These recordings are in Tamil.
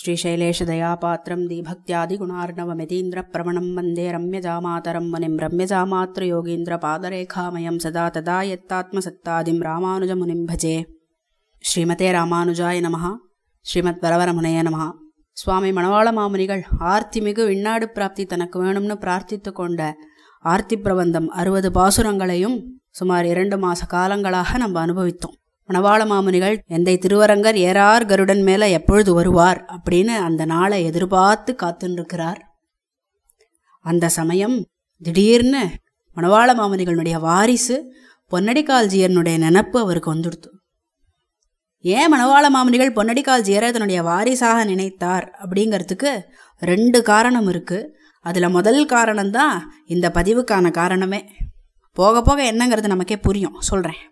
श्रीशैलेशदयापात्रं दीभक्त्यादिगुणार्णवमितीन्द्रप्रवणं वन्दे யோகீந்திர பாதரேகாமயம் சதா सदा तदा ராமானுஜ முனிம் பஜே ஸ்ரீமதே ராமானுஜாய நமஹா ஸ்ரீமத் பரவரமுனைய நமஹா சுவாமி மணவாள மாமுனிகள் ஆர்த்திமிகு விண்ணாடு பிராப்தி தனக்கு வேணும்னு பிரார்த்தித்து கொண்ட ஆர்த்தி பிரபந்தம் அறுபது பாசுரங்களையும் சுமார் இரண்டு மாத காலங்களாக நம்ம அனுபவித்தோம் மணவாள மாமுனிகள் எந்தை திருவரங்கர் ஏறார் கருடன் மேலே எப்பொழுது வருவார் அப்படின்னு அந்த நாளை எதிர்பார்த்து காத்துருக்கிறார் அந்த சமயம் திடீர்னு மணவாள மாமுனிகளுடைய வாரிசு பொன்னடிக்கால்ஜியனுடைய நினப்பு அவருக்கு வந்துடுத்து ஏன் மணவாள மாமுனிகள் பொன்னடிக்கால்ஜியரை தன்னுடைய வாரிசாக நினைத்தார் அப்படிங்கிறதுக்கு ரெண்டு காரணம் இருக்குது அதில் முதல் காரணம்தான் இந்த பதிவுக்கான காரணமே போக போக என்னங்கிறது நமக்கே புரியும் சொல்கிறேன்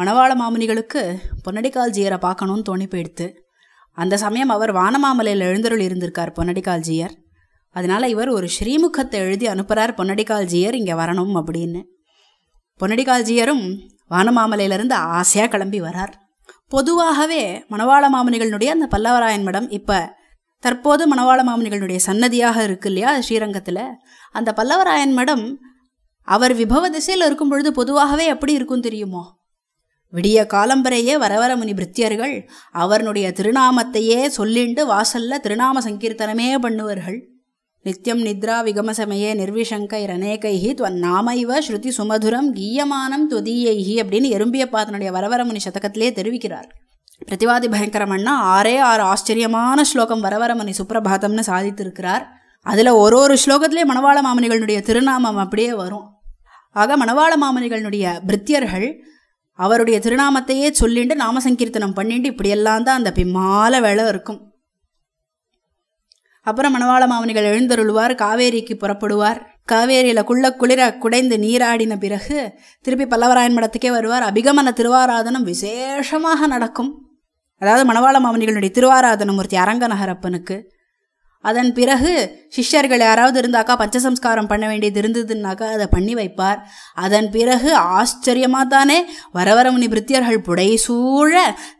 மணவாள மாமுனிகளுக்கு ஜியரை பார்க்கணும்னு தோணி போயிடுத்து அந்த சமயம் அவர் வானமாமலையில் எழுந்தருள் இருந்திருக்கார் ஜியர் அதனால் இவர் ஒரு ஸ்ரீமுகத்தை எழுதி அனுப்புகிறார் ஜியர் இங்கே வரணும் அப்படின்னு ஜியரும் வானமாமலையிலிருந்து ஆசையாக கிளம்பி வரார் பொதுவாகவே மணவாள மாமனிகளுடைய அந்த பல்லவராயன் மடம் இப்போ தற்போது மணவாள மாமனிகளுடைய சன்னதியாக இருக்கு இல்லையா ஸ்ரீரங்கத்தில் அந்த பல்லவராயன் மடம் அவர் விபவ திசையில் இருக்கும் பொழுது பொதுவாகவே எப்படி இருக்கும் தெரியுமோ விடிய காலம்பரையே வரவர முனி பிரித்தியர்கள் அவர்னுடைய திருநாமத்தையே சொல்லிண்டு வாசல்ல திருநாம சங்கீர்த்தனமே பண்ணுவர்கள் நித்தியம் நித்ரா விகமசமயே நிர்விசங்கை ரனேகைஹி துவன் நாம இவ ஸ்ருதி சுமதுரம் கீயமானம் துதியைஹி அப்படின்னு எறும்பிய எறும்பியப்பாதனுடைய வரவரமுனி சதகத்திலே தெரிவிக்கிறார் பிரதிவாதி பயங்கரமன்னா ஆறே ஆறு ஆச்சரியமான ஸ்லோகம் வரவரமணி சுப்பிரபாதம்னு சாதித்திருக்கிறார் அதில் ஒரு ஒரு ஸ்லோகத்திலே மணவாள மாமனிகளுடைய திருநாமம் அப்படியே வரும் ஆக மணவாள மாமனிகளுடைய பிரித்தியர்கள் அவருடைய திருநாமத்தையே சொல்லிண்டு நாமசங்கீர்த்தனம் பண்ணிட்டு இப்படியெல்லாம் தான் அந்த பிம்மால வேலை இருக்கும் அப்புறம் மணவாள மாவனிகள் எழுந்தருள்வார் காவேரிக்கு புறப்படுவார் காவேரியில் குள்ள குளிர குடைந்து நீராடின பிறகு திருப்பி பல்லவராயன் மடத்துக்கே வருவார் அபிகமன திருவாராதனம் விசேஷமாக நடக்கும் அதாவது மணவாள மாமனிகளுடைய திருவாராதனமூர்த்தி அரங்கநகரப்பனுக்கு அதன் பிறகு சிஷ்யர்கள் யாராவது இருந்தாக்கா பஞ்சசம்ஸ்காரம் பண்ண வேண்டியது இருந்ததுன்னாக்கா அதை பண்ணி வைப்பார் அதன் பிறகு ஆச்சரியமாக தானே வரவரமுனி பிரித்தியர்கள் புடை சூழ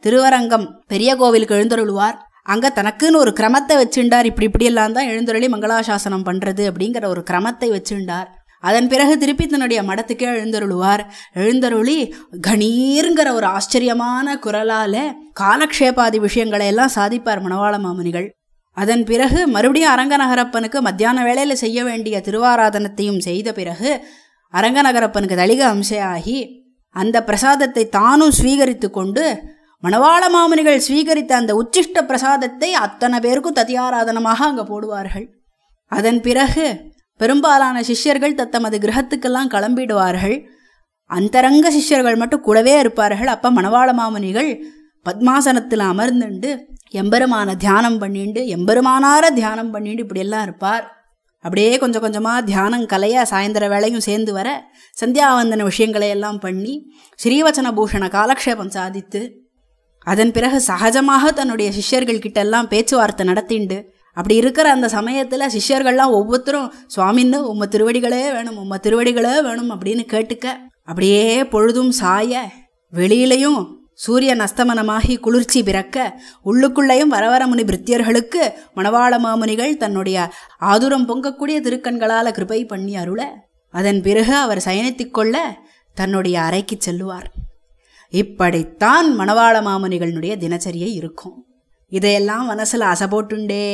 திருவரங்கம் பெரிய கோவிலுக்கு எழுந்தருள்வார் அங்கே தனக்குன்னு ஒரு கிரமத்தை வச்சுண்டார் இப்படி இப்படியெல்லாம் தான் எழுந்தருளி மங்களாசாசனம் பண்ணுறது அப்படிங்கிற ஒரு கிரமத்தை வச்சுண்டார் அதன் பிறகு திருப்பி தன்னுடைய மடத்துக்கே எழுந்தருளுவார் எழுந்தருளி கணீருங்கிற ஒரு ஆச்சரியமான குரலால் காலக்ஷேபாதி விஷயங்களை எல்லாம் சாதிப்பார் மணவாள மாமுனிகள் அதன் பிறகு மறுபடியும் அரங்கநகரப்பனுக்கு மத்தியான வேளையில் செய்ய வேண்டிய திருவாராதனத்தையும் செய்த பிறகு அரங்கநகரப்பனுக்கு தளிக அம்சையாகி அந்த பிரசாதத்தை தானும் ஸ்வீகரித்து கொண்டு மணவாள மாமனிகள் ஸ்வீகரித்த அந்த உச்சிஷ்ட பிரசாதத்தை அத்தனை பேருக்கும் ததியாராதனமாக அங்கே போடுவார்கள் அதன் பிறகு பெரும்பாலான சிஷ்யர்கள் தத்தமது கிரகத்துக்கெல்லாம் கிளம்பிடுவார்கள் அந்தரங்க சிஷ்யர்கள் மட்டும் கூடவே இருப்பார்கள் அப்போ மணவாள மாமுனிகள் பத்மாசனத்தில் அமர்ந்துண்டு எம்பெருமான தியானம் பண்ணிண்டு எம்பெருமானார தியானம் பண்ணிண்டு இப்படியெல்லாம் இருப்பார் அப்படியே கொஞ்சம் கொஞ்சமாக தியானம் கலையாக சாயந்தர வேலையும் சேர்ந்து வர சந்தியாவந்தன விஷயங்களை எல்லாம் பண்ணி ஸ்ரீவச்சன பூஷண காலக்ஷேபம் சாதித்து அதன் பிறகு சகஜமாக தன்னுடைய சிஷ்யர்கள் கிட்ட எல்லாம் பேச்சுவார்த்தை நடத்திண்டு அப்படி இருக்கிற அந்த சமயத்தில் சிஷ்யர்கள்லாம் ஒவ்வொருத்தரும் சுவாமின்னு உம்ம திருவடிகளே வேணும் உம்ம திருவடிகளே வேணும் அப்படின்னு கேட்டுக்க அப்படியே பொழுதும் சாய வெளியிலையும் சூரியன் அஸ்தமனமாகி குளிர்ச்சி பிறக்க உள்ளுக்குள்ளேயும் வரவரமுனி பிரித்தியர்களுக்கு மணவாள மாமுனிகள் தன்னுடைய ஆதுரம் பொங்கக்கூடிய திருக்கண்களால் கிருபை பண்ணி அருள அதன் பிறகு அவர் சயனித்துக் கொள்ள தன்னுடைய அறைக்கு செல்லுவார் இப்படித்தான் மணவாள மாமுனிகளுடைய தினச்சரியை இருக்கும் இதையெல்லாம் மனசில் அசைபோட்டுண்டே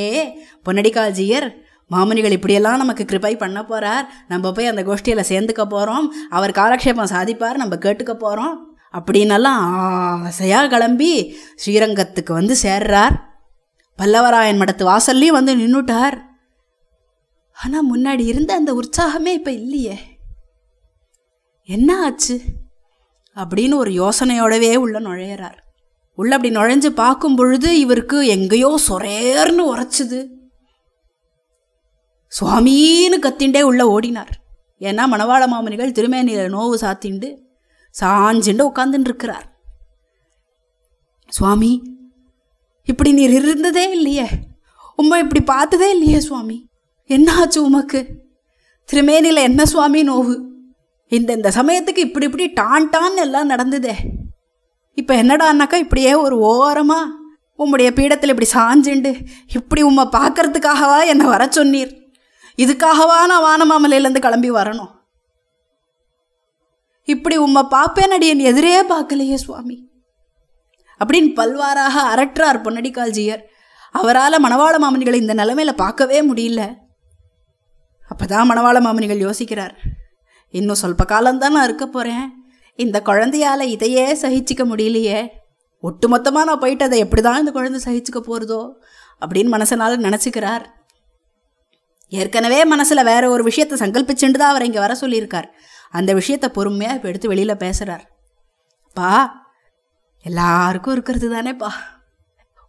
பொன்னடிக்காஜியர் மாமுனிகள் இப்படியெல்லாம் நமக்கு கிருபை பண்ண போகிறார் நம்ம போய் அந்த கோஷ்டியில் சேர்ந்துக்க போகிறோம் அவர் காலக்ஷேபம் சாதிப்பார் நம்ம கேட்டுக்க போகிறோம் அப்படின்னெல்லாம் ஆசையாக கிளம்பி ஸ்ரீரங்கத்துக்கு வந்து சேர்றார் பல்லவராயன் மடத்து வாசல்லையும் வந்து நின்றுட்டார் ஆனால் முன்னாடி இருந்த அந்த உற்சாகமே இப்போ இல்லையே என்ன ஆச்சு அப்படின்னு ஒரு யோசனையோடவே உள்ள நுழையிறார் உள்ள அப்படி நுழைஞ்சு பார்க்கும் பொழுது இவருக்கு எங்கேயோ சொரேர்னு உரைச்சுது சுவாமின்னு கத்திண்டே உள்ள ஓடினார் ஏன்னா மணவாள மாமனிகள் திருமேனியில் நோவு சாத்திண்டு சாஞ்சுண்டு உட்காந்துட்டு இருக்கிறார் சுவாமி இப்படி நீர் இருந்ததே இல்லையே உம்மை இப்படி பார்த்ததே இல்லையே சுவாமி என்ன ஆச்சு உமக்கு திருமேனியில் என்ன சுவாமி நோவு இந்த இந்த சமயத்துக்கு இப்படி இப்படி டான் டான் எல்லாம் நடந்ததே இப்போ என்னடான்னாக்கா இப்படியே ஒரு ஓரமாக உம்முடைய பீடத்தில் இப்படி சாஞ்சுண்டு இப்படி உம்மை பார்க்கறதுக்காகவா என்னை வர சொன்னீர் இதுக்காகவா நான் வானமாமலையிலேருந்து கிளம்பி வரணும் இப்படி உம்மை பார்ப்பேன் அடியன் எதிரே பார்க்கலையே சுவாமி அப்படின்னு பல்வாறாக அரற்றார் பொன்னடிக்கால்ஜியர் அவரால் மணவாள மாமனிகளை இந்த நிலைமையில் பார்க்கவே முடியல அப்போ தான் மணவாள மாமனிகள் யோசிக்கிறார் இன்னும் சொல்ப காலம்தான் நான் இருக்க போகிறேன் இந்த குழந்தையால் இதையே சகிச்சிக்க முடியலையே ஒட்டுமொத்தமாக நான் போயிட்டு அதை எப்படி தான் இந்த குழந்தை சகிச்சுக்க போகிறதோ அப்படின்னு மனசனால் நினச்சிக்கிறார் ஏற்கனவே மனசில் வேற ஒரு விஷயத்தை சங்கல்பிச்சுட்டு தான் அவர் இங்கே வர சொல்லியிருக்கார் அந்த விஷயத்த பொறுமையாக இப்போ எடுத்து வெளியில் பேசுகிறார் பா எல்லாருக்கும் இருக்கிறது தானேப்பா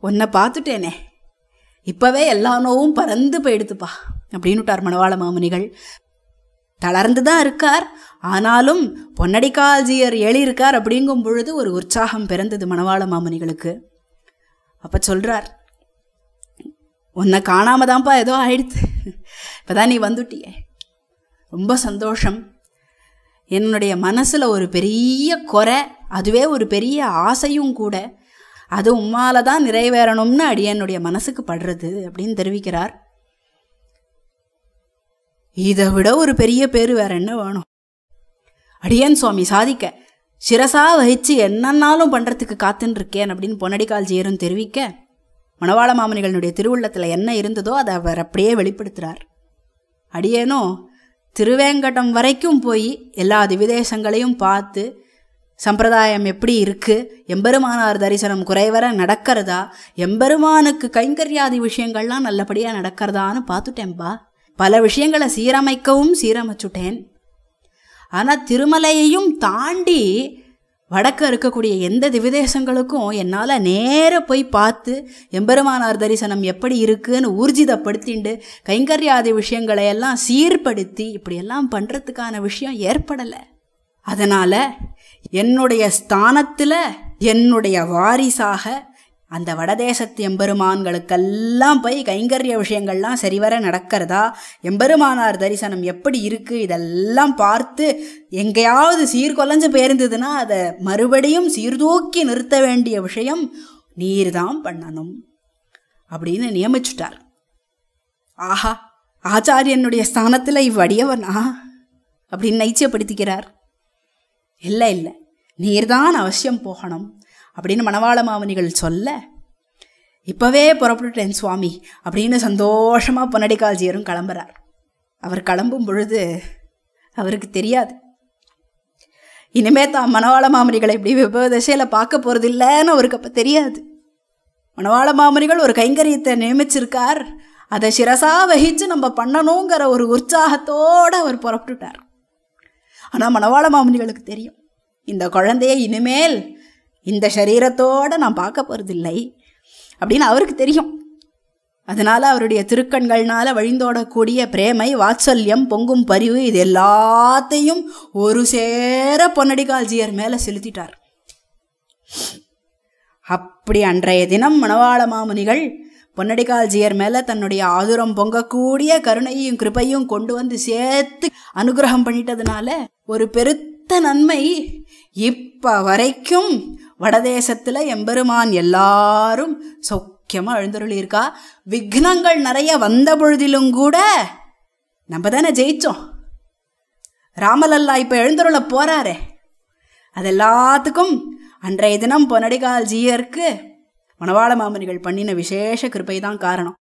உன்னை பார்த்துட்டேனே இப்போவே எல்லா நோவும் பறந்து போயிடுதுப்பா அப்படின்னுட்டார் மணவாள மாமுனிகள் தளர்ந்து தான் இருக்கார் ஆனாலும் பொன்னடிக்கால்ஜியர் எழுதியிருக்கார் அப்படிங்கும் பொழுது ஒரு உற்சாகம் பிறந்தது மணவாள மாமுனிகளுக்கு அப்போ சொல்கிறார் உன்னை காணாம தான்ப்பா ஏதோ ஆயிடுத்து இப்போ தான் நீ வந்துட்டியே ரொம்ப சந்தோஷம் என்னுடைய மனசில் ஒரு பெரிய குறை அதுவே ஒரு பெரிய ஆசையும் கூட அது உம்மால தான் நிறைவேறணும்னு அடியனுடைய மனசுக்கு படுறது அப்படின்னு தெரிவிக்கிறார் இதை விட ஒரு பெரிய பேர் வேற என்ன வேணும் அடியன் சுவாமி சாதிக்க சிரசா வகிச்சு என்னன்னாலும் பண்ணுறதுக்கு காத்துன்னு இருக்கேன் அப்படின்னு பொன்னடிக்கால் ஜீரும் தெரிவிக்க மணவாள மாமனிகளுடைய திருவுள்ளத்தில் என்ன இருந்ததோ அதை அவர் அப்படியே வெளிப்படுத்துகிறார் அடியேனோ திருவேங்கடம் வரைக்கும் போய் எல்லா திவிதேசங்களையும் பார்த்து சம்பிரதாயம் எப்படி இருக்குது எம்பெருமானார் தரிசனம் குறைவர நடக்கிறதா எம்பெருமானுக்கு கைங்கரியாதி விஷயங்கள்லாம் நல்லபடியாக நடக்கிறதான்னு பார்த்துட்டேன்பா பல விஷயங்களை சீரமைக்கவும் சீரமைச்சுட்டேன் ஆனால் திருமலையையும் தாண்டி வடக்க இருக்கக்கூடிய எந்த திவிதேசங்களுக்கும் என்னால் நேர போய் பார்த்து எம்பெருமானார் தரிசனம் எப்படி இருக்குன்னு ஊர்ஜிதப்படுத்திண்டு கைங்கரியாதி விஷயங்களையெல்லாம் சீர்படுத்தி இப்படியெல்லாம் பண்ணுறதுக்கான விஷயம் ஏற்படலை அதனால் என்னுடைய ஸ்தானத்தில் என்னுடைய வாரிசாக அந்த வடதேசத்து எம்பெருமான்களுக்கெல்லாம் போய் கைங்கரிய விஷயங்கள்லாம் சரிவர நடக்கிறதா எம்பெருமானார் தரிசனம் எப்படி இருக்குது இதெல்லாம் பார்த்து எங்கேயாவது சீர்கொலைஞ்சு போயிருந்ததுன்னா அதை மறுபடியும் சீர்தூக்கி நிறுத்த வேண்டிய விஷயம் நீர் தான் பண்ணணும் அப்படின்னு நியமிச்சுட்டார் ஆஹா ஆச்சாரியனுடைய ஸ்தானத்தில் இவ்வடியவனா அப்படின்னு நைச்சியப்படுத்திக்கிறார் இல்லை இல்லை நீர்தான் அவசியம் போகணும் அப்படின்னு மணவாள மாமனிகள் சொல்ல இப்போவே புறப்பட்டுட்டேன் சுவாமி அப்படின்னு சந்தோஷமாக காலஜியரும் கிளம்புறார் அவர் கிளம்பும் பொழுது அவருக்கு தெரியாது இனிமே தான் மணவாள மாமனிகளை இப்படி வெவ்வேறு தசையில் பார்க்க போகிறது இல்லைன்னு அவருக்கு அப்போ தெரியாது மணவாள மாமனிகள் ஒரு கைங்கரியத்தை நியமிச்சிருக்கார் அதை சிரசா வகித்து நம்ம பண்ணணுங்கிற ஒரு உற்சாகத்தோடு அவர் புறப்பட்டுட்டார் ஆனால் மணவாள மாமனிகளுக்கு தெரியும் இந்த குழந்தையை இனிமேல் இந்த சரீரத்தோடு நான் பார்க்க போகிறதில்லை அப்படின்னு அவருக்கு தெரியும் அதனால் அவருடைய திருக்கண்கள்னால் வழிந்தோடக்கூடிய பிரேமை வாத்சல்யம் பொங்கும் பரிவு இது எல்லாத்தையும் ஒரு சேர பொன்னடிகால்ஜியர் மேலே செலுத்திட்டார் அப்படி அன்றைய தினம் மணவாள மாமுனிகள் பொன்னடிகால்ஜியர் மேலே தன்னுடைய ஆதுரம் பொங்கக்கூடிய கருணையும் கிருப்பையும் கொண்டு வந்து சேர்த்து அனுகிரகம் பண்ணிட்டதுனால ஒரு பெருத்த நன்மை இப்போ வரைக்கும் வடதேசத்தில் எம்பெருமான் எல்லாரும் சௌக்கியமாக எழுந்தருளியிருக்கா விக்னங்கள் நிறைய வந்த பொழுதிலும் கூட நம்ம தானே ஜெயித்தோம் ராமலல்லா இப்போ எழுந்தருள போகிறாரே அது எல்லாத்துக்கும் அன்றைய தினம் பொன்னடிகால் ஜியருக்கு மணவாள மாமனிகள் பண்ணின விசேஷ கிருப்பை தான் காரணம்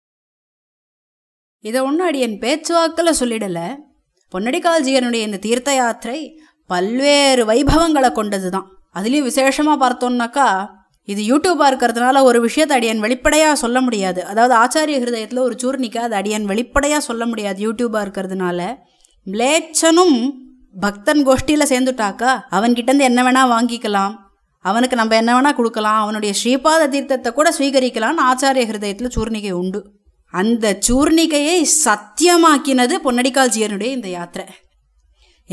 இதை ஒன்றும் அடியன் பேச்சுவாக்கில் சொல்லிடலை பொன்னடிகால் ஜியனுடைய இந்த தீர்த்த யாத்திரை பல்வேறு வைபவங்களை கொண்டது தான் அதுலேயும் விசேஷமாக பார்த்தோம்னாக்கா இது யூடியூப்பாக இருக்கிறதுனால ஒரு விஷயத்தை அடியன் வெளிப்படையாக சொல்ல முடியாது அதாவது ஆச்சாரிய ஹிருதயத்தில் ஒரு சூர்ணிக்கா அது அடியன் வெளிப்படையாக சொல்ல முடியாது யூடியூப்பாக இருக்கிறதுனால மிளேச்சனும் பக்தன் கோஷ்டியில் சேர்ந்துட்டாக்கா அவன்கிட்டேருந்து என்ன வேணால் வாங்கிக்கலாம் அவனுக்கு நம்ம என்ன வேணால் கொடுக்கலாம் அவனுடைய ஸ்ரீபாத தீர்த்தத்தை கூட ஸ்வீகரிக்கலாம்னு ஆச்சாரிய ஹிருதயத்தில் சூர்ணிகை உண்டு அந்த சூர்ணிகையை சத்தியமாக்கினது பொன்னடிக்கால் இந்த யாத்திரை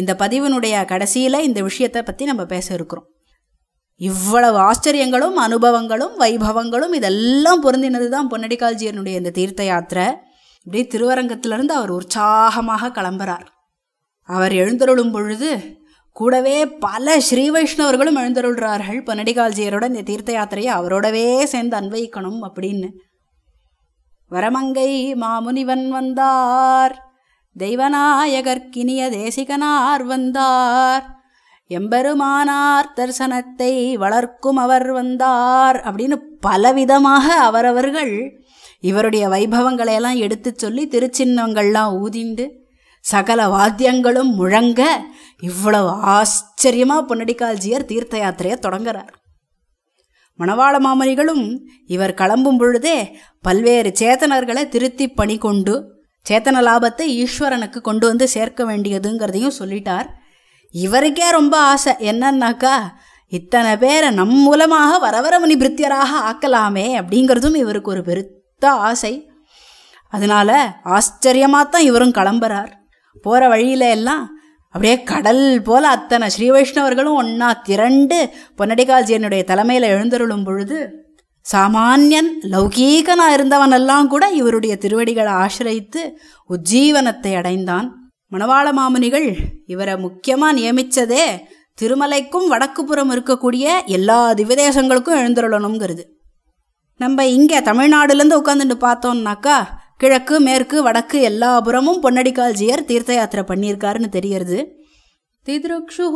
இந்த பதிவினுடைய கடைசியில் இந்த விஷயத்தை பற்றி நம்ம பேச இருக்கிறோம் இவ்வளவு ஆச்சரியங்களும் அனுபவங்களும் வைபவங்களும் இதெல்லாம் பொருந்தினது தான் பொன்னடிக்கால்ஜியனுடைய இந்த தீர்த்த யாத்திரை இப்படி திருவரங்கத்திலிருந்து அவர் உற்சாகமாக கிளம்புறார் அவர் எழுந்தருளும் பொழுது கூடவே பல ஸ்ரீ வைஷ்ணவர்களும் எழுந்தருள்கிறார்கள் பொன்னடிக்கால்ஜியரோட இந்த தீர்த்த யாத்திரையை அவரோடவே சேர்ந்து அன்வைக்கணும் அப்படின்னு வரமங்கை மாமுனிவன் வந்தார் தெய்வநாயகர்கினிய தேசிகனார் வந்தார் எம்பெருமானார் தரிசனத்தை வளர்க்கும் அவர் வந்தார் அப்படின்னு பலவிதமாக அவரவர்கள் இவருடைய வைபவங்களையெல்லாம் எடுத்து சொல்லி திருச்சின்னங்கள்லாம் ஊதிண்டு சகல வாத்தியங்களும் முழங்க இவ்வளவு ஆச்சரியமாக பொன்னடிக்கால்ஜியர் தீர்த்த யாத்திரையை தொடங்குறார் மணவாள மாமனிகளும் இவர் கிளம்பும் பொழுதே பல்வேறு சேத்தனர்களை திருத்தி பணி கொண்டு சேத்தன லாபத்தை ஈஸ்வரனுக்கு கொண்டு வந்து சேர்க்க வேண்டியதுங்கிறதையும் சொல்லிட்டார் இவருக்கே ரொம்ப ஆசை என்னன்னாக்கா இத்தனை பேரை நம் மூலமாக வரவரமணி பிரித்தியராக ஆக்கலாமே அப்படிங்கிறதும் இவருக்கு ஒரு பெருத்த ஆசை அதனால் ஆச்சரியமாக தான் இவரும் கிளம்புறார் போகிற வழியில எல்லாம் அப்படியே கடல் போல் அத்தனை ஸ்ரீ வைஷ்ணவர்களும் ஒன்றா திரண்டு பொன்னடிகால்ஜியனுடைய தலைமையில் எழுந்தருளும் பொழுது சாமானியன் லௌகீகனாக இருந்தவனெல்லாம் கூட இவருடைய திருவடிகளை ஆசிரியித்து உஜ்ஜீவனத்தை அடைந்தான் மணவாள மாமுனிகள் இவரை முக்கியமாக நியமித்ததே திருமலைக்கும் வடக்குப்புறம் இருக்கக்கூடிய எல்லா திவதேசங்களுக்கும் எழுந்துருளணுங்கிறது நம்ம இங்கே தமிழ்நாடுலேருந்து உட்காந்துட்டு பார்த்தோம்னாக்கா கிழக்கு மேற்கு வடக்கு எல்லா புறமும் பொன்னடிக்கால்ஜியர் தீர்த்த யாத்திரை பண்ணியிருக்காருன்னு தெரியறது திதிருக்ஷு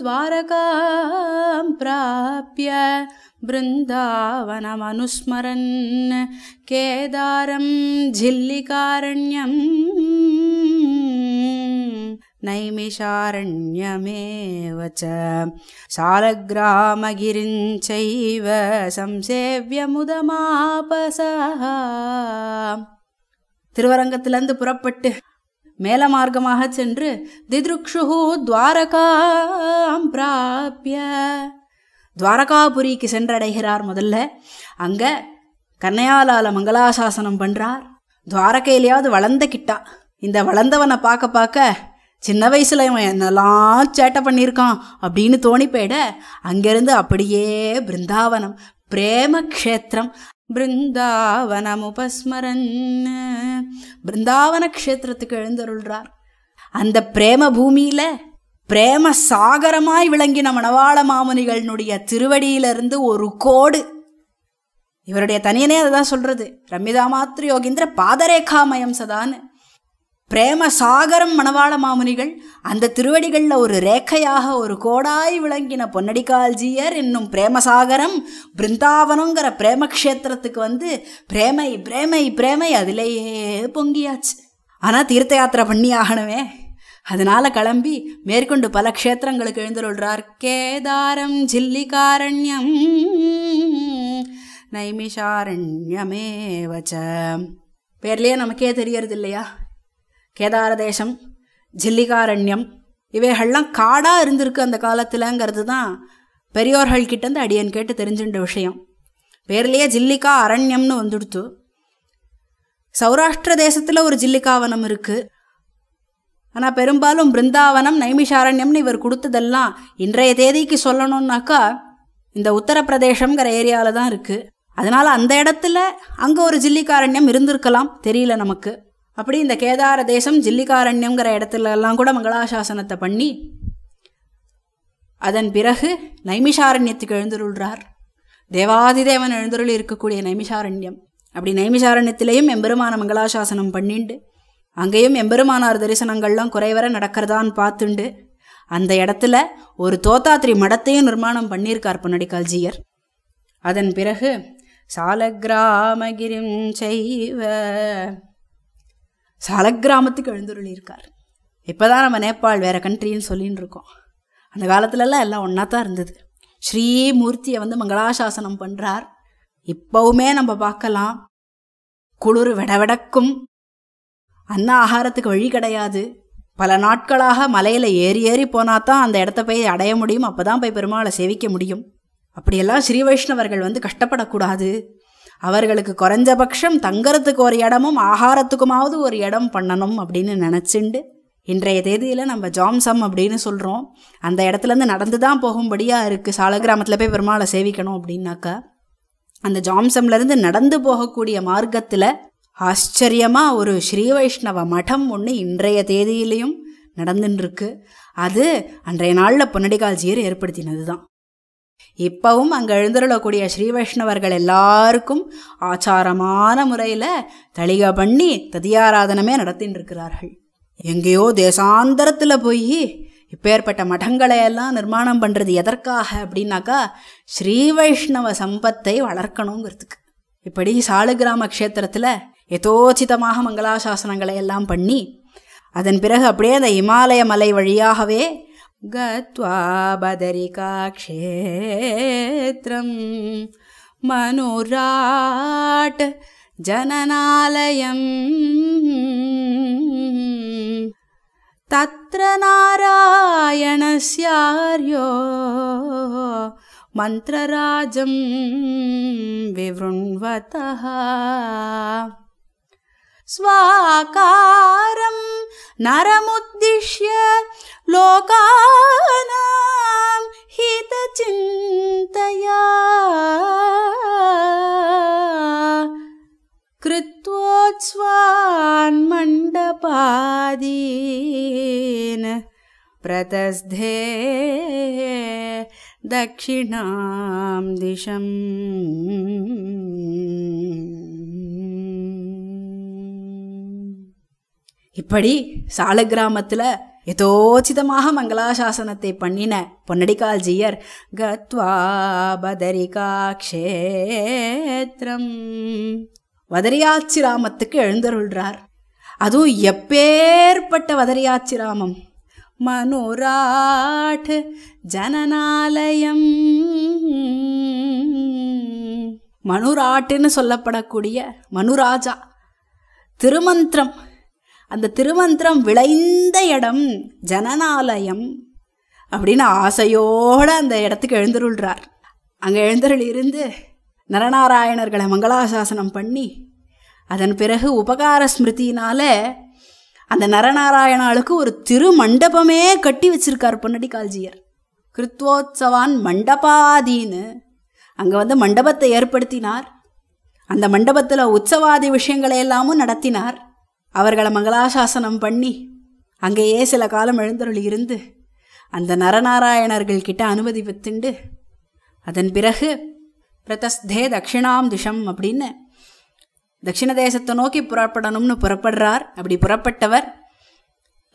துவாரகாம் பிராபிய அனுஸ்மரன் கேதாரம் ஜில்லிகாரண்யம் नैमिषारण्यमेव शालग्रामगिरिञ्चैव சம்சேவியமுதமாபசஹ திருவரங்கத்திலிருந்து புறப்பட்டு மேல மார்க்கமாக சென்று திதுருக்ஷு துவாரகாம் பிராபிய துவாரகாபுரிக்கு சென்றடைகிறார் முதல்ல அங்கே கண்ணையாலால மங்களாசாசனம் பண்ணுறார் துவாரகையிலேயாவது வளர்ந்த கிட்டா இந்த வளர்ந்தவனை பார்க்க பார்க்க சின்ன வயசில் இவன் என்னெல்லாம் சேட்டை பண்ணியிருக்கான் அப்படின்னு தோணி போயிட அங்கேருந்து அப்படியே பிருந்தாவனம் பிரேம க்ஷேத்திரம் பிருந்தாவனம் உபஸ்மரன் பிருந்தாவன க்ஷேத்திரத்துக்கு எழுந்தருள்றார் அந்த பிரேம பூமியில் பிரேம சாகரமாய் விளங்கின மணவாள மாமுனிகளினுடைய திருவடியிலிருந்து ஒரு கோடு இவருடைய தனியனே அதுதான் சொல்றது மாத்ரி யோகிந்திர பாதரேகாமயம் சதான்னு பிரேம சாகரம் மணவாள மாமுனிகள் அந்த திருவடிகளில் ஒரு ரேக்கையாக ஒரு கோடாய் விளங்கின பொன்னடிக்கால்ஜியர் என்னும் பிரேமசாகரம் பிருந்தாவனங்கிற பிரேமக்ஷேத்திரத்துக்கு வந்து பிரேமை பிரேமை பிரேமை அதிலேயே பொங்கியாச்சு ஆனால் தீர்த்த யாத்திரை பண்ணி ஆகணுமே அதனால் கிளம்பி மேற்கொண்டு பல க்ஷேத்திரங்களுக்கு எழுந்துள்ளார் கேதாரம் ஜில்லிகாரண்யம் நைமிஷாரண்யமேவச்ச பேர்லேயே நமக்கே தெரியறது இல்லையா கேதாரதேசம் ஜில்லிகாரண்யம் இவைகள்லாம் காடாக இருந்திருக்கு அந்த காலத்தில்ங்கிறது தான் பெரியோர்கள் கிட்டேருந்து அடியன் கேட்டு தெரிஞ்சுட்டு விஷயம் பேர்லேயே ஜில்லிகா அரண்யம்னு வந்துடுத்து சௌராஷ்டிர தேசத்தில் ஒரு ஜில்லிகாவனம் இருக்குது ஆனால் பெரும்பாலும் பிருந்தாவனம் நைமிஷாரண்யம்னு இவர் கொடுத்ததெல்லாம் இன்றைய தேதிக்கு சொல்லணுன்னாக்கா இந்த உத்தரப்பிரதேசங்கிற ஏரியாவில் தான் இருக்குது அதனால் அந்த இடத்துல அங்கே ஒரு ஜில்லிகாரண்யம் இருந்திருக்கலாம் தெரியல நமக்கு அப்படி இந்த கேதார தேசம் ஜில்லிகாரண்யங்கிற இடத்துலலாம் கூட மங்களாசாசனத்தை பண்ணி அதன் பிறகு நைமிஷாரண்யத்துக்கு தேவாதி தேவாதிதேவன் எழுந்தருள் இருக்கக்கூடிய நைமிஷாரண்யம் அப்படி நைமிஷாரண்யத்திலையும் எம்பெருமான மங்களாசாசனம் பண்ணிண்டு அங்கேயும் எம்பெருமானார் தரிசனங்கள்லாம் குறைவர நடக்கிறதான்னு பார்த்துண்டு அந்த இடத்துல ஒரு தோத்தாத்திரி மடத்தையும் நிர்மாணம் பண்ணியிருக்கார் பொன்னடி கால்ஜியர் அதன் பிறகு சாலகிராமகிரிம் செய்வ சாலக்கிராமத்துக்கு எழுந்துருளியிருக்கார் இப்போ தான் நம்ம நேபாள் வேறு கண்ட்ரின்னு சொல்லின்னு இருக்கோம் அந்த காலத்துலலாம் எல்லாம் ஒன்றா தான் இருந்தது ஸ்ரீமூர்த்தியை வந்து மங்களாசாசனம் பண்ணுறார் இப்போவுமே நம்ம பார்க்கலாம் குளிர் விடவிடக்கும் அன்ன ஆகாரத்துக்கு வழி கிடையாது பல நாட்களாக மலையில் ஏறி ஏறி போனால் தான் அந்த இடத்த போய் அடைய முடியும் அப்போ தான் போய் பெருமாளை சேவிக்க முடியும் அப்படியெல்லாம் ஸ்ரீ வைஷ்ணவர்கள் வந்து கஷ்டப்படக்கூடாது அவர்களுக்கு குறைஞ்சபட்சம் தங்கறதுக்கு ஒரு இடமும் ஆகாரத்துக்குமாவது ஒரு இடம் பண்ணணும் அப்படின்னு நினச்சிண்டு இன்றைய தேதியில் நம்ம ஜாம்சம் அப்படின்னு சொல்கிறோம் அந்த இடத்துலேருந்து நடந்து தான் போகும்படியாக இருக்குது சால கிராமத்தில் போய் பெருமாளை சேவிக்கணும் அப்படின்னாக்கா அந்த ஜாம்சம்லேருந்து நடந்து போகக்கூடிய மார்க்கத்தில் ஆச்சரியமாக ஒரு ஸ்ரீ வைஷ்ணவ மடம் ஒன்று இன்றைய தேதியிலையும் நடந்துன்னு அது அன்றைய நாளில் பொன்னடிகால்ஜியர் ஏற்படுத்தினது தான் இப்பவும் அங்கே எழுந்திருளக்கூடிய ஸ்ரீவைஷ்ணவர்கள் எல்லாருக்கும் ஆச்சாரமான முறையில் தளிக பண்ணி ததியாராதனமே நடத்தின்னு இருக்கிறார்கள் எங்கேயோ தேசாந்தரத்தில் போய் இப்பேற்பட்ட மடங்களை எல்லாம் நிர்மாணம் பண்ணுறது எதற்காக அப்படின்னாக்கா ஸ்ரீ வைஷ்ணவ சம்பத்தை வளர்க்கணுங்கிறதுக்கு இப்படி சாலுகிராம க்ஷேத்திரத்தில் எதோச்சிதமாக மங்களாசாசனங்களை எல்லாம் பண்ணி அதன் பிறகு அப்படியே அந்த இமாலய மலை வழியாகவே गत्वा बदरिकाक्षेत्रम् मनुराट् जननालयम् तत्र नारायणस्यार्यो मन्त्रराजम् विवृण्वतः स्वाकारं नरमुद्दिश्य लोकानां हितचिन्तया कृत्वोत्स्वान्मण्डपादीन् प्रतस्थे दक्षिणां दिशम् இப்படி சால கிராமத்தில் எதோச்சிதமாக மங்களாசாசனத்தை பண்ணின பொன்னடிக்கால் ஜீயர் கத்வா பதரிகா வதரியாச்சி ராமத்துக்கு எழுந்தருள்றார் அதுவும் எப்பேற்பட்ட ராமம் மனோராட் ஜனநாலயம் மனுராட்டுன்னு சொல்லப்படக்கூடிய மனுராஜா திருமந்திரம் அந்த திருமந்திரம் விளைந்த இடம் ஜனநாலயம் அப்படின்னு ஆசையோடு அந்த இடத்துக்கு எழுந்துருள்றார் அங்கே எழுந்தருள் இருந்து நரநாராயணர்களை மங்களாசாசனம் பண்ணி அதன் பிறகு உபகார ஸ்மிருதினால அந்த நரநாராயணாளுக்கு ஒரு திருமண்டபமே கட்டி வச்சிருக்கார் பொன்னடி கால்ஜியர் கிருத்வோத்சவான் மண்டபாதின்னு அங்கே வந்து மண்டபத்தை ஏற்படுத்தினார் அந்த மண்டபத்தில் உற்சவாதி விஷயங்களை எல்லாமும் நடத்தினார் அவர்களை மங்களாசாசனம் பண்ணி அங்கேயே சில காலம் எழுந்தருள் இருந்து அந்த நரநாராயணர்கள் கிட்ட அனுமதி பெற்றுண்டு அதன் பிறகு பிரதஸ்தே தட்சிணாம் திஷம் அப்படின்னு தட்சிண தேசத்தை நோக்கி புறப்படணும்னு புறப்படுறார் அப்படி புறப்பட்டவர்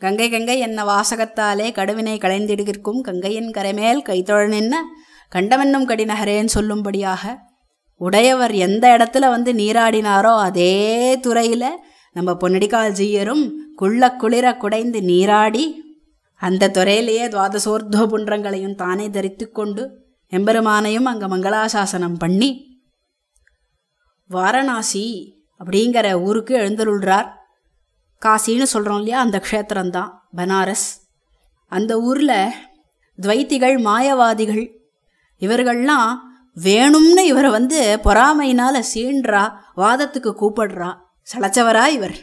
கங்கை கங்கை என்ன வாசகத்தாலே கடுவினை களைந்திடுகிற்கும் கங்கையின் கரைமேல் கைத்தொழ நின்ன கண்டவென்னும் கடிநகரேன்னு சொல்லும்படியாக உடையவர் எந்த இடத்துல வந்து நீராடினாரோ அதே துறையில் நம்ம பொன்னடிக்கால் ஜீயரும் குள்ள குளிர குடைந்து நீராடி அந்த துறையிலேயே துவாதசோர்தோ புன்றங்களையும் தானே தரித்து கொண்டு எம்பெருமானையும் அங்கே மங்களாசாசனம் பண்ணி வாரணாசி அப்படிங்கிற ஊருக்கு எழுந்தருள்றார் காசின்னு சொல்கிறோம் இல்லையா அந்த க்ஷேத்திரம்தான் பனாரஸ் அந்த ஊரில் துவைத்திகள் மாயவாதிகள் இவர்கள்லாம் வேணும்னு இவரை வந்து பொறாமையினால் சீன்றா வாதத்துக்கு கூப்பிடுறா சளைச்சவரா இவர்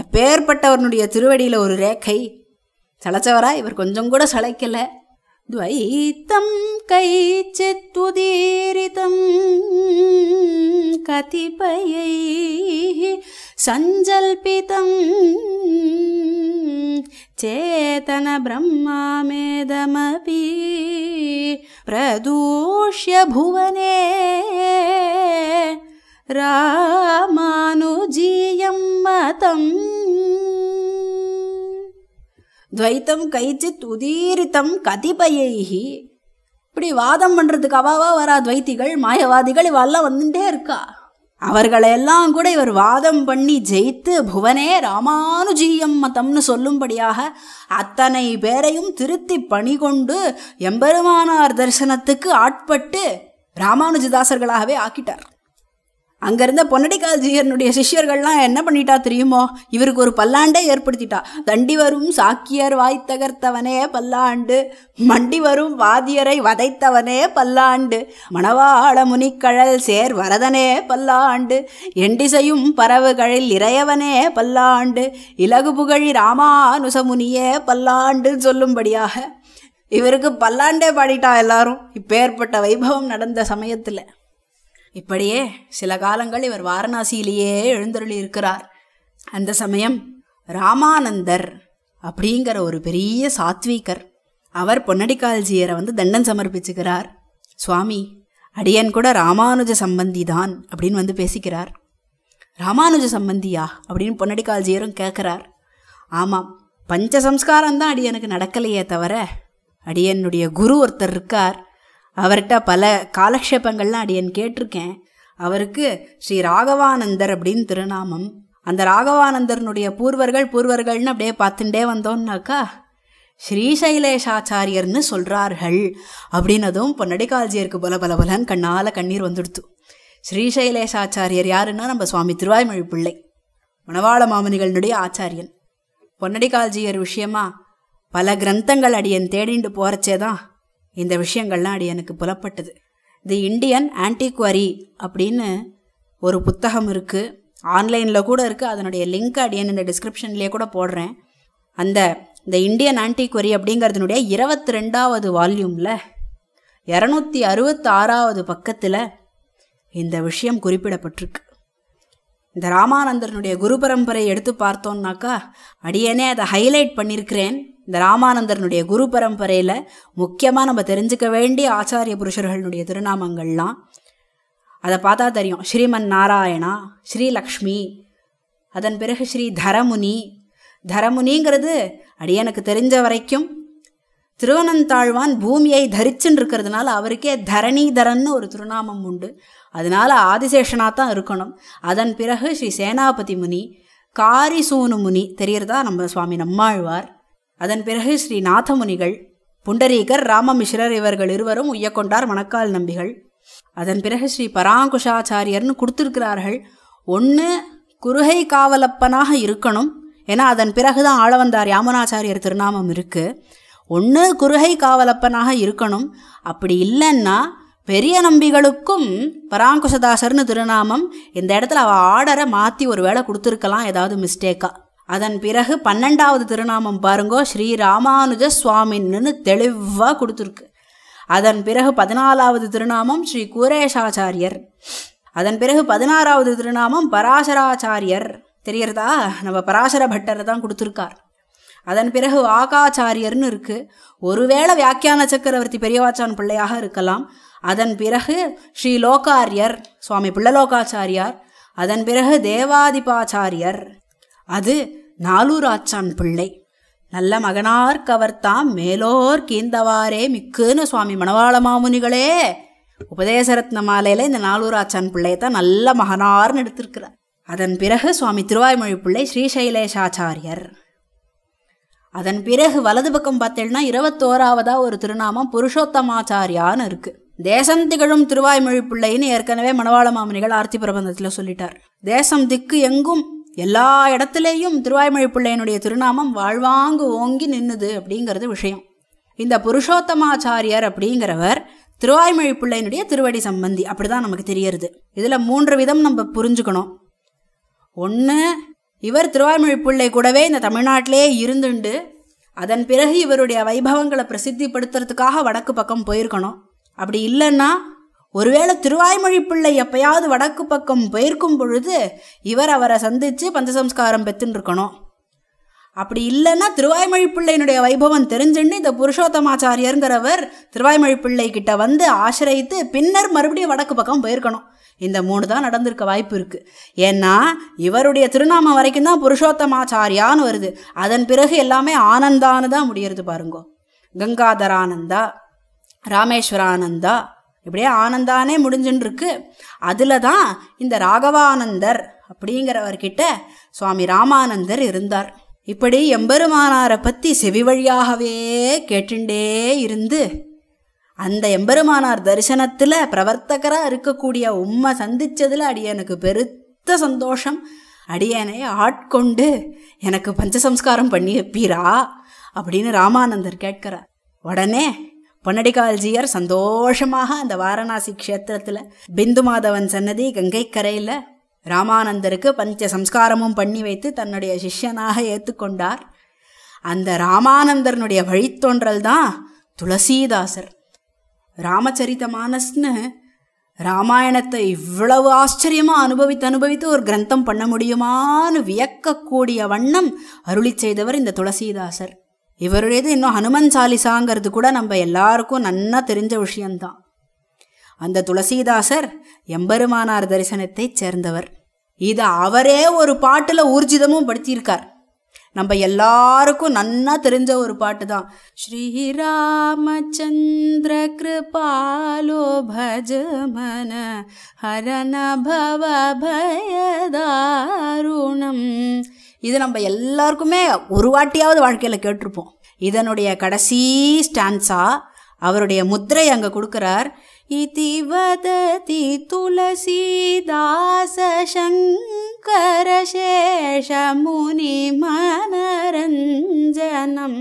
எப்பேற்பட்டவனுடைய திருவடியில் ஒரு ரேக்கை சளைச்சவரா இவர் கொஞ்சம் கூட சளைக்கலை द्वैतं कैचित्तुदीरितं कतिपयैः सञ्जल्पितं चेतनब्रह्मामेदमपि प्रदूष्य भुवने ராமானு மதம் துவைத்தம் கைச்சித் துதீரித்தம் கதிபயைகி இப்படி வாதம் பண்ணுறதுக்கு அவாவா வரா துவைத்திகள் மாயவாதிகள் இவெல்லாம் வந்துட்டே இருக்கா அவர்களையெல்லாம் கூட இவர் வாதம் பண்ணி ஜெயித்து புவனே ராமானுஜீயம் மதம்னு சொல்லும்படியாக அத்தனை பேரையும் திருத்தி பணி கொண்டு எம்பெருமானார் தரிசனத்துக்கு ஆட்பட்டு ராமானுஜதாசர்களாகவே ஆக்கிட்டார் அங்கேருந்த பொன்னடிக்கால்ஜியர்னுடைய சிஷ்யர்கள்லாம் என்ன பண்ணிட்டா தெரியுமோ இவருக்கு ஒரு பல்லாண்டே ஏற்படுத்திட்டா தண்டி வரும் சாக்கியர் வாய்த்தகர்த்தவனே பல்லாண்டு மண்டி வரும் வாதியரை வதைத்தவனே பல்லாண்டு மணவாள முனிக்கழல் சேர் வரதனே பல்லாண்டு எண்டிசையும் பறவுகளில் இறையவனே பல்லாண்டு இலகு புகழி ராமானுசமுனியே பல்லாண்டுன்னு சொல்லும்படியாக இவருக்கு பல்லாண்டே பாடிட்டா எல்லாரும் இப்பேற்பட்ட வைபவம் நடந்த சமயத்தில் இப்படியே சில காலங்கள் இவர் வாரணாசியிலேயே எழுந்தருளி இருக்கிறார் அந்த சமயம் ராமானந்தர் அப்படிங்கிற ஒரு பெரிய சாத்வீகர் அவர் பொன்னடிக்கால்ஜியரை வந்து தண்டன் சமர்ப்பிச்சுக்கிறார் சுவாமி அடியன் கூட ராமானுஜ சம்பந்தி தான் அப்படின்னு வந்து பேசிக்கிறார் ராமானுஜ சம்பந்தியா அப்படின்னு பொன்னடிக்கால்ஜியரும் கேட்குறார் ஆமாம் பஞ்ச சம்ஸ்காரம் தான் அடியனுக்கு நடக்கலையே தவிர அடியனுடைய குரு ஒருத்தர் இருக்கார் அவர்கிட்ட பல காலக்ஷேபங்கள்லாம் அடியன் கேட்டிருக்கேன் அவருக்கு ஸ்ரீ ராகவானந்தர் அப்படின்னு திருநாமம் அந்த ராகவானந்தர்னுடைய பூர்வர்கள் பூர்வர்கள்னு அப்படியே பார்த்துட்டே வந்தோம்னாக்கா ஸ்ரீசைலேஷாச்சாரியர்னு சொல்கிறார்கள் அப்படின்னதும் நடிகால்ஜியருக்கு பல பல பலன் கண்ணால் கண்ணீர் வந்துடுத்து ஸ்ரீசைலேஷாச்சாரியர் யாருன்னா நம்ம சுவாமி திருவாய்மொழி பிள்ளை மணவாள மாமனிகளுடைய ஆச்சாரியன் பொன்னடிகால்ஜியர் விஷயமா பல கிரந்தங்கள் அடியன் தேடிண்டு போகிறச்சே தான் இந்த விஷயங்கள்லாம் அடி எனக்கு புலப்பட்டது தி இண்டியன் ஆன்டிக்வரி அப்படின்னு ஒரு புத்தகம் இருக்குது ஆன்லைனில் கூட இருக்குது அதனுடைய லிங்க் அடியன் இந்த டிஸ்கிரிப்ஷன்லேயே கூட போடுறேன் அந்த இந்த இண்டியன் ஆன்டிக்வரி அப்படிங்கிறதுனுடைய இருபத்தி ரெண்டாவது வால்யூமில் இரநூத்தி அறுபத்தாறாவது பக்கத்தில் இந்த விஷயம் குறிப்பிடப்பட்டிருக்கு இந்த ராமானந்தரனுடைய குரு பரம்பரை எடுத்து பார்த்தோம்னாக்கா அடியனே அதை ஹைலைட் பண்ணியிருக்கிறேன் இந்த ராமானந்தனுடைய குரு பரம்பரையில் முக்கியமாக நம்ம தெரிஞ்சுக்க வேண்டிய ஆச்சாரிய புருஷர்களுடைய திருநாமங்கள்லாம் அதை பார்த்தா தெரியும் ஸ்ரீமன் நாராயணா ஸ்ரீலக்ஷ்மி அதன் பிறகு ஸ்ரீ தரமுனி தரமுனிங்கிறது அடியனுக்கு தெரிஞ்ச வரைக்கும் திருவனந்தாழ்வான் பூமியை தரிச்சுன்னு இருக்கிறதுனால அவருக்கே தரணிதரன்னு ஒரு திருநாமம் உண்டு அதனால ஆதிசேஷனாக தான் இருக்கணும் அதன் பிறகு ஸ்ரீ சேனாபதி முனி காரிசூனு முனி தெரியறதா நம்ம சுவாமி நம்மாழ்வார் அதன் பிறகு ஸ்ரீ நாதமுனிகள் புண்டரீகர் ராமமிஸ்ரர் இவர்கள் இருவரும் உய்யக்கொண்டார் மணக்கால் நம்பிகள் அதன் பிறகு ஸ்ரீ பராங்குஷாச்சாரியர்னு கொடுத்துருக்கிறார்கள் ஒன்று குருகை காவலப்பனாக இருக்கணும் ஏன்னா அதன் பிறகு தான் ஆள வந்தார் திருநாமம் இருக்குது ஒன்று குருகை காவலப்பனாக இருக்கணும் அப்படி இல்லைன்னா பெரிய நம்பிகளுக்கும் பராங்குசதாசர்னு திருநாமம் இந்த இடத்துல அவள் ஆர்டரை மாற்றி ஒரு வேளை கொடுத்துருக்கலாம் ஏதாவது மிஸ்டேக்காக அதன் பிறகு பன்னெண்டாவது திருநாமம் பாருங்கோ ஸ்ரீ ராமானுஜ சுவாமின்னு தெளிவாக கொடுத்துருக்கு அதன் பிறகு பதினாலாவது திருநாமம் ஸ்ரீ குரேஷாச்சாரியர் அதன் பிறகு பதினாறாவது திருநாமம் பராசராச்சாரியர் தெரியறதா நம்ம பராசர பட்டரை தான் கொடுத்துருக்கார் அதன் பிறகு வாகாச்சாரியர்னு இருக்குது ஒருவேளை வியாக்கியான சக்கரவர்த்தி பெரியவாச்சான் பிள்ளையாக இருக்கலாம் அதன் பிறகு ஸ்ரீ லோகாரியர் சுவாமி பிள்ளலோகாச்சாரியார் அதன் பிறகு தேவாதிபாச்சாரியர் அது நாலூராச்சான் பிள்ளை நல்ல மகனார் கவர்த்தாம் மேலோர் கீந்தவாரே மிக்குன்னு சுவாமி மணவாள மாமுனிகளே உபதேசரத்ன மாலையில் இந்த நாலூராச்சான் பிள்ளையை தான் நல்ல மகனார்னு எடுத்திருக்கிறார் அதன் பிறகு சுவாமி திருவாய்மொழி பிள்ளை ஸ்ரீசைலேஷாச்சாரியர் அதன் பிறகு வலது பக்கம் பார்த்தேன்னா இருபத்தோராவதாக ஒரு திருநாமம் புருஷோத்தமாச்சாரியான்னு இருக்குது தேசம் திகழும் திருவாய்மொழி பிள்ளைன்னு ஏற்கனவே மணவாள மாமனிகள் ஆர்த்தி பிரபந்தத்தில் சொல்லிட்டார் தேசம் திக்கு எங்கும் எல்லா இடத்துலேயும் திருவாய்மொழி பிள்ளையினுடைய திருநாமம் வாழ்வாங்கு ஓங்கி நின்னுது அப்படிங்கிறது விஷயம் இந்த புருஷோத்தமாச்சாரியர் அப்படிங்கிறவர் திருவாய்மொழி பிள்ளையினுடைய திருவடி சம்பந்தி அப்படிதான் நமக்கு தெரியறது இதில் மூன்று விதம் நம்ம புரிஞ்சுக்கணும் ஒன்று இவர் திருவாய்மொழி பிள்ளை கூடவே இந்த தமிழ்நாட்டிலே இருந்துண்டு அதன் பிறகு இவருடைய வைபவங்களை பிரசித்திப்படுத்துறதுக்காக வடக்கு பக்கம் போயிருக்கணும் அப்படி இல்லைன்னா ஒருவேளை திருவாய்மொழி பிள்ளை எப்பயாவது வடக்கு பக்கம் போயிருக்கும் பொழுது இவர் அவரை சந்தித்து பஞ்சசம்ஸ்காரம் பெற்றுருக்கணும் அப்படி இல்லைன்னா திருவாய்மொழி பிள்ளையினுடைய வைபவம் தெரிஞ்சுன்னு இந்த புருஷோத்தமாச்சாரியருங்கிறவர் திருவாய்மொழி பிள்ளை கிட்ட வந்து ஆசிரியத்து பின்னர் மறுபடியும் வடக்கு பக்கம் போயிருக்கணும் இந்த மூணு தான் நடந்திருக்க வாய்ப்பு இருக்குது ஏன்னா இவருடைய திருநாமம் வரைக்கும் தான் புருஷோத்தமாச்சாரியான்னு வருது அதன் பிறகு எல்லாமே ஆனந்தான்னு தான் முடியறது பாருங்கோ கங்காதரானந்தா ராமேஸ்வர ஆனந்தா இப்படியே ஆனந்தானே முடிஞ்சுன்னு இருக்கு அதில் தான் இந்த ராகவானந்தர் அப்படிங்கிறவர்கிட்ட சுவாமி ராமானந்தர் இருந்தார் இப்படி எம்பெருமானாரை பற்றி செவி வழியாகவே கேட்டுண்டே இருந்து அந்த எம்பெருமானார் தரிசனத்தில் பிரவர்த்தகராக இருக்கக்கூடிய உம்மை சந்தித்ததில் அடியனுக்கு பெருத்த சந்தோஷம் அடியனை ஆட்கொண்டு எனக்கு பஞ்சசம்ஸ்காரம் பண்ணி வைப்பீரா அப்படின்னு ராமானந்தர் கேட்குறார் உடனே பொன்னடிக்கால்ஜியர் சந்தோஷமாக அந்த வாரணாசி கஷேத்திரத்தில் பிந்து மாதவன் சன்னதி கங்கைக்கரையில் ராமானந்தருக்கு பஞ்ச சம்ஸ்காரமும் பண்ணி வைத்து தன்னுடைய சிஷ்யனாக ஏற்றுக்கொண்டார் அந்த ராமானந்தரனுடைய வழித்தோன்றல் தான் துளசிதாசர் ராமச்சரிதமானஸ்னு ராமாயணத்தை இவ்வளவு ஆச்சரியமாக அனுபவித்து அனுபவித்து ஒரு கிரந்தம் பண்ண முடியுமான்னு வியக்கக்கூடிய வண்ணம் அருளி செய்தவர் இந்த துளசீதாசர் இவருடையது இன்னும் ஹனுமன் சாலிசாங்கிறது கூட நம்ம எல்லாருக்கும் நன்னா தெரிஞ்ச விஷயந்தான் அந்த துளசிதாசர் எம்பெருமானார் தரிசனத்தை சேர்ந்தவர் இதை அவரே ஒரு பாட்டில் ஊர்ஜிதமும் படுத்தியிருக்கார் நம்ம எல்லாருக்கும் நன்னா தெரிஞ்ச ஒரு பாட்டு தான் ஸ்ரீராமச்சந்திர கிருபாலோ பஜமன ஹரண பவ பயதாருணம் இது நம்ம எல்லாருக்குமே ஒரு வாட்டியாவது வாழ்க்கையில் கேட்டிருப்போம் இதனுடைய கடைசி ஸ்டான்ஸா அவருடைய முத்திரை அங்கே கொடுக்குறார் இதி துளசி தாச சங்கர சேஷ முனி மனரஞ்சனம்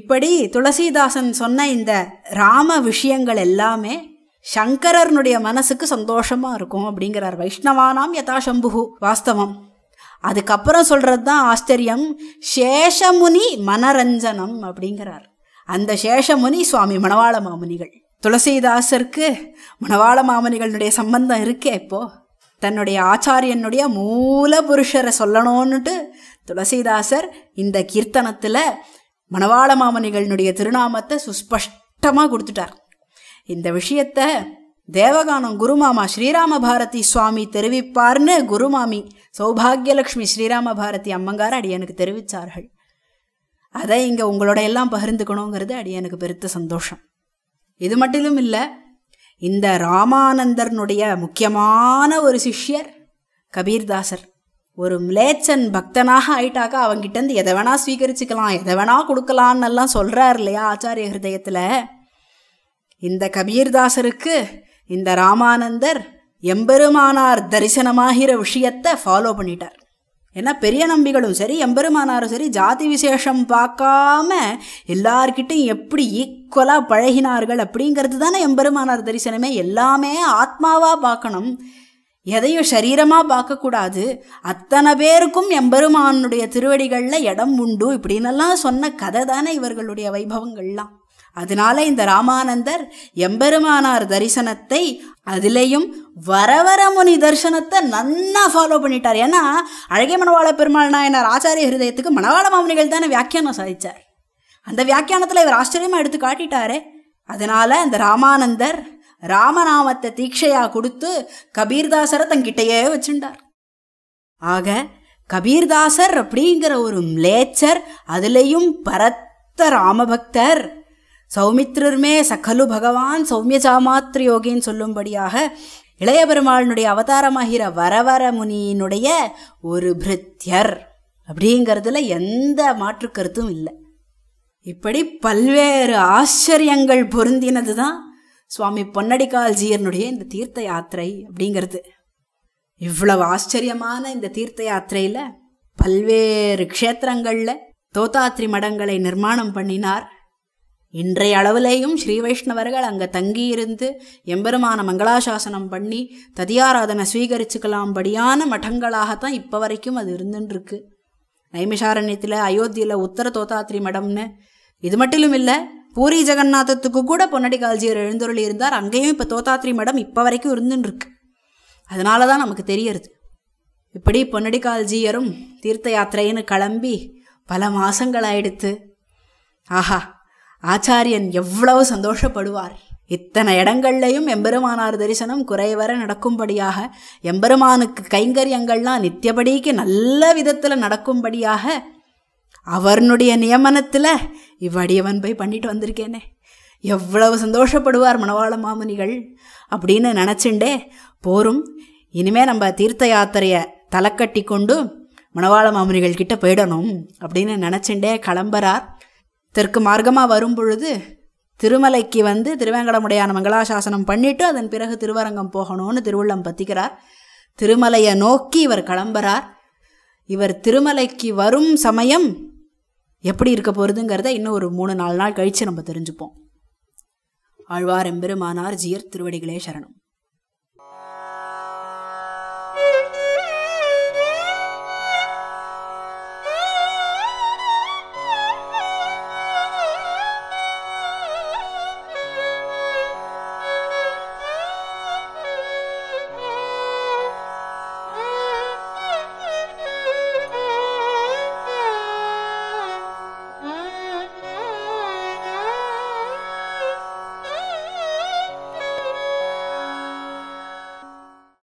இப்படி துளசிதாசன் சொன்ன இந்த ராம விஷயங்கள் எல்லாமே சங்கரனுடைய மனசுக்கு சந்தோஷமா இருக்கும் அப்படிங்கிறார் வைஷ்ணவானாம் யதாசம்புகு வாஸ்தவம் அதுக்கப்புறம் சொல்கிறது தான் ஆச்சரியம் சேஷமுனி மனரஞ்சனம் அப்படிங்கிறார் அந்த சேஷமுனி சுவாமி மணவாள மாமுனிகள் துளசிதாசருக்கு மணவாள மாமுனிகளுடைய சம்பந்தம் இருக்கே இப்போது தன்னுடைய ஆச்சாரியனுடைய மூல புருஷரை சொல்லணும்னுட்டு துளசிதாசர் இந்த கீர்த்தனத்தில் மணவாள மாமனிகளினுடைய திருநாமத்தை சுஸ்பஷ்டமாக கொடுத்துட்டார் இந்த விஷயத்தை தேவகானம் குருமாமா ஸ்ரீராம பாரதி சுவாமி தெரிவிப்பார்னு குருமாமி சௌபாகியலக்ஷ்மி ஸ்ரீராம பாரதி அம்மங்கார அடியனுக்கு தெரிவித்தார்கள் அதை இங்கே உங்களோட எல்லாம் பகிர்ந்துக்கணுங்கிறது அடியனுக்கு பெருத்த சந்தோஷம் இது மட்டிலும் இல்லை இந்த ராமானந்தர்னுடைய முக்கியமான ஒரு சிஷ்யர் கபீர்தாசர் ஒரு மிலேச்சன் பக்தனாக ஆயிட்டாக்கா அவங்கிட்டேருந்து எதை வேணா ஸ்வீகரிச்சுக்கலாம் எதை வேணா கொடுக்கலான்னு எல்லாம் சொல்கிறார் இல்லையா ஆச்சாரிய ஹிருதயத்தில் இந்த கபீர்தாசருக்கு இந்த ராமானந்தர் எம்பெருமானார் தரிசனமாகிற விஷயத்தை ஃபாலோ பண்ணிட்டார் ஏன்னா பெரிய நம்பிகளும் சரி எம்பெருமானாரும் சரி ஜாதி விசேஷம் பார்க்காம எல்லார்கிட்டையும் எப்படி ஈக்குவலாக பழகினார்கள் அப்படிங்கிறது தானே எம்பெருமானார் தரிசனமே எல்லாமே ஆத்மாவாக பார்க்கணும் எதையும் சரீரமாக பார்க்கக்கூடாது அத்தனை பேருக்கும் எம்பெருமானுடைய திருவடிகளில் இடம் உண்டு இப்படின்னெல்லாம் சொன்ன கதை தானே இவர்களுடைய வைபவங்கள்லாம் அதனால இந்த ராமானந்தர் எம்பெருமானார் தரிசனத்தை அதுலேயும் வரவர முனி தரிசனத்தை நன்னா ஃபாலோ பண்ணிட்டார் ஏன்னா அழகை மணவாள பெருமாள் நாயனார் ஆச்சாரிய ஹிருதயத்துக்கு மணவாள மாமனிகள் தானே வியாக்கியானம் சாதித்தார் அந்த வியாக்கியானத்தில் இவர் ஆச்சரியமாக எடுத்து காட்டிட்டாரு அதனால அந்த ராமானந்தர் ராமநாமத்தை தீட்சையா கொடுத்து கபீர்தாசரை தங்கிட்டையே வச்சுட்டார் ஆக கபீர்தாசர் அப்படிங்கிற ஒரு மிளேச்சர் அதுலேயும் பரத்த ராமபக்தர் சௌமித்ருமே சகலு பகவான் சௌமிய சாமாத்ரி யோகின்னு சொல்லும்படியாக இளைய பெருமாளினுடைய அவதாரமாகிற வரவர முனியினுடைய ஒரு பிருத்தியர் அப்படிங்கிறதுல எந்த மாற்று கருத்தும் இல்லை இப்படி பல்வேறு ஆச்சரியங்கள் பொருந்தினது தான் சுவாமி பொன்னடிக்கால்ஜியர்னுடைய இந்த தீர்த்த யாத்திரை அப்படிங்கிறது இவ்வளவு ஆச்சரியமான இந்த தீர்த்த யாத்திரையில் பல்வேறு க்ஷேத்திரங்களில் தோத்தாத்ரி மடங்களை நிர்மாணம் பண்ணினார் இன்றைய அளவிலேயும் ஸ்ரீ வைஷ்ணவர்கள் அங்கே தங்கியிருந்து எம்பெருமான மங்களாசாசனம் பண்ணி ததியாராதனை ஸ்வீகரிச்சுக்கலாம்படியான மடங்களாகத்தான் இப்போ வரைக்கும் அது இருந்துன்ருக்கு நைமிஷாரண்யத்தில் அயோத்தியில் உத்தர தோத்தாத்ரி மடம்னு இது மட்டிலும் இல்லை பூரி ஜெகநாதத்துக்கு கூட பொன்னடி கால்ஜியர் எழுந்தொருளி இருந்தார் அங்கேயும் இப்போ தோத்தாத்ரி மடம் இப்போ வரைக்கும் இருந்துன்ருக்கு அதனால தான் நமக்கு தெரியறது இப்படி பொன்னடி கால்ஜியரும் தீர்த்த யாத்திரைன்னு கிளம்பி பல மாதங்கள் ஆயிடுத்து ஆஹா ஆச்சாரியன் எவ்வளவு சந்தோஷப்படுவார் இத்தனை இடங்கள்லையும் எம்பெருமானார் தரிசனம் குறைவர நடக்கும்படியாக எம்பெருமானுக்கு கைங்கரியங்கள்லாம் நித்தியபடிக்கு நல்ல விதத்தில் நடக்கும்படியாக அவர்னுடைய நியமனத்தில் இவ்வாடி அவன் போய் பண்ணிட்டு வந்திருக்கேனே எவ்வளவு சந்தோஷப்படுவார் மணவாள மாமுனிகள் அப்படின்னு நினச்சிண்டே போரும் இனிமே நம்ம தீர்த்த யாத்திரையை தலைக்கட்டி கொண்டு மணவாள மாமுனிகள் கிட்ட போயிடணும் அப்படின்னு நினச்சிண்டே கிளம்புறார் தெற்கு மார்க்கமாக வரும்பொழுது திருமலைக்கு வந்து திருவேங்கடமுடையான மங்களாசாசனம் பண்ணிவிட்டு அதன் பிறகு திருவரங்கம் போகணும்னு திருவள்ளம் பத்திக்கிறார் திருமலையை நோக்கி இவர் கிளம்புறார் இவர் திருமலைக்கு வரும் சமயம் எப்படி இருக்க போகிறதுங்கிறத இன்னும் ஒரு மூணு நாலு நாள் கழித்து நம்ம தெரிஞ்சுப்போம் ஆழ்வார் எம்பெருமானார் ஜியர் திருவடிகளே சரணம்